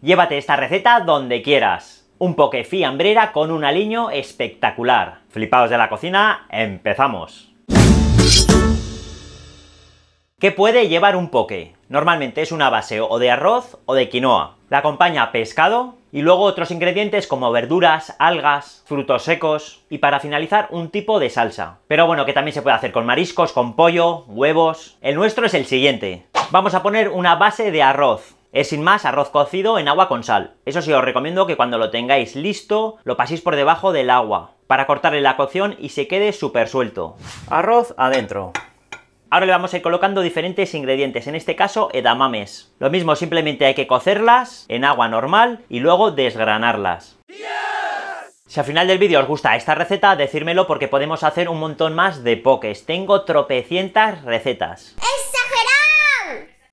Llévate esta receta donde quieras. Un poke fiambrera con un aliño espectacular. Flipaos de la cocina, empezamos. ¿Qué puede llevar un poke? Normalmente es una base o de arroz o de quinoa. La acompaña pescado y luego otros ingredientes como verduras, algas, frutos secos y para finalizar un tipo de salsa. Pero bueno, que también se puede hacer con mariscos, con pollo, huevos... El nuestro es el siguiente. Vamos a poner una base de arroz, es sin más arroz cocido en agua con sal. Eso sí, os recomiendo que cuando lo tengáis listo, lo paséis por debajo del agua para cortarle la cocción y se quede súper suelto. Arroz adentro. Ahora le vamos a ir colocando diferentes ingredientes, en este caso edamames. Lo mismo, simplemente hay que cocerlas en agua normal y luego desgranarlas. Si al final del vídeo os gusta esta receta, decírmelo porque podemos hacer un montón más de pokés. Tengo tropecientas recetas.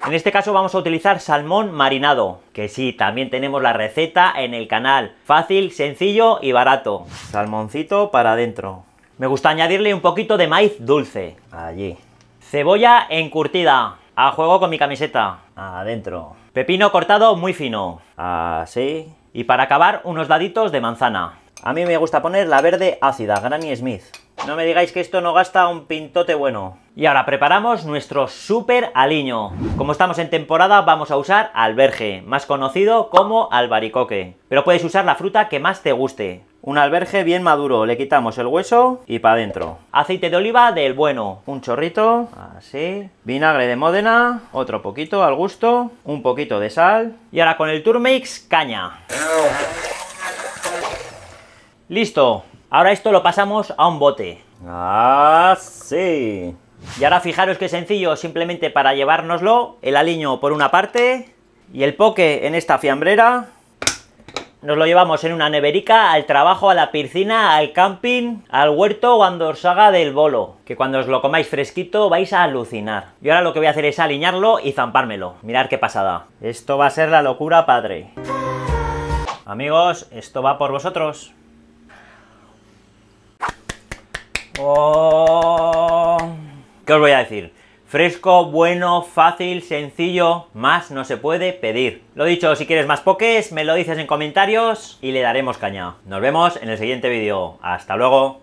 En este caso vamos a utilizar salmón marinado, que sí, también tenemos la receta en el canal. Fácil, sencillo y barato. Salmoncito para adentro. Me gusta añadirle un poquito de maíz dulce. Allí. Cebolla encurtida. A juego con mi camiseta. Adentro. Pepino cortado muy fino. Así. Y para acabar, unos daditos de manzana. A mí me gusta poner la verde ácida, Granny Smith. No me digáis que esto no gasta un pintote bueno. Y ahora preparamos nuestro super aliño. Como estamos en temporada vamos a usar alberge, más conocido como albaricoque. Pero puedes usar la fruta que más te guste. Un alberje bien maduro, le quitamos el hueso y para adentro. Aceite de oliva del bueno, un chorrito, así. Vinagre de Módena, otro poquito al gusto, un poquito de sal. Y ahora con el turmix, caña. Listo, Ahora esto lo pasamos a un bote. ¡Ah, sí! Y ahora fijaros qué sencillo, simplemente para llevárnoslo, el aliño por una parte y el poke en esta fiambrera. Nos lo llevamos en una neverica, al trabajo, a la piscina, al camping, al huerto cuando os haga del bolo. Que cuando os lo comáis fresquito vais a alucinar. Y ahora lo que voy a hacer es aliñarlo y zampármelo. Mirad qué pasada. Esto va a ser la locura padre. Amigos, esto va por vosotros. Oh. ¿Qué os voy a decir? Fresco, bueno, fácil, sencillo, más no se puede pedir. Lo dicho, si quieres más pokés, me lo dices en comentarios y le daremos caña. Nos vemos en el siguiente vídeo. ¡Hasta luego!